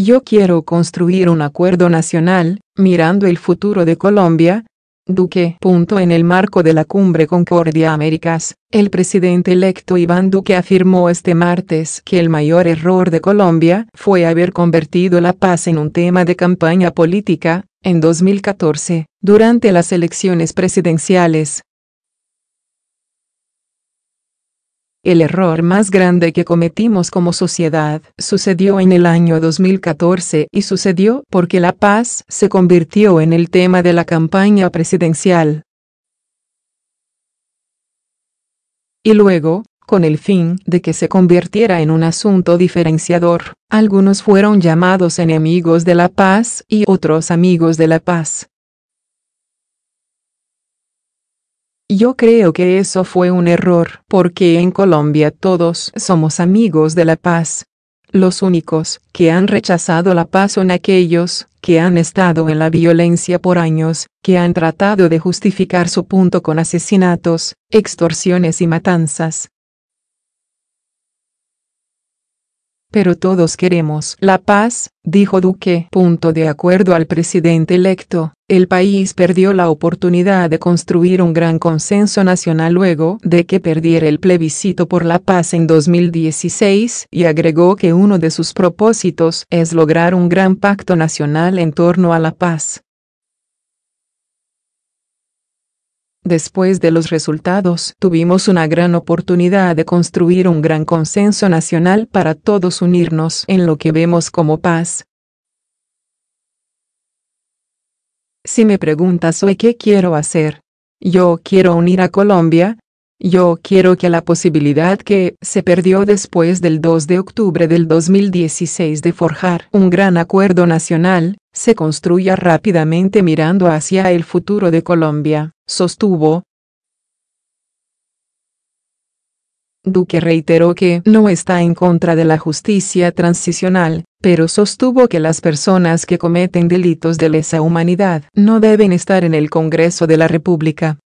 Yo quiero construir un acuerdo nacional, mirando el futuro de Colombia, Duque. en el marco de la cumbre Concordia Américas, el presidente electo Iván Duque afirmó este martes que el mayor error de Colombia fue haber convertido la paz en un tema de campaña política, en 2014, durante las elecciones presidenciales, El error más grande que cometimos como sociedad sucedió en el año 2014 y sucedió porque la paz se convirtió en el tema de la campaña presidencial. Y luego, con el fin de que se convirtiera en un asunto diferenciador, algunos fueron llamados enemigos de la paz y otros amigos de la paz. Yo creo que eso fue un error, porque en Colombia todos somos amigos de la paz. Los únicos que han rechazado la paz son aquellos que han estado en la violencia por años, que han tratado de justificar su punto con asesinatos, extorsiones y matanzas. Pero todos queremos la paz, dijo Duque. Punto de acuerdo al presidente electo, el país perdió la oportunidad de construir un gran consenso nacional luego de que perdiera el plebiscito por la paz en 2016 y agregó que uno de sus propósitos es lograr un gran pacto nacional en torno a la paz. Después de los resultados, tuvimos una gran oportunidad de construir un gran consenso nacional para todos unirnos en lo que vemos como paz. Si me preguntas hoy qué quiero hacer, yo quiero unir a Colombia, yo quiero que la posibilidad que se perdió después del 2 de octubre del 2016 de forjar un gran acuerdo nacional, se construya rápidamente mirando hacia el futuro de Colombia, sostuvo. Duque reiteró que no está en contra de la justicia transicional, pero sostuvo que las personas que cometen delitos de lesa humanidad no deben estar en el Congreso de la República.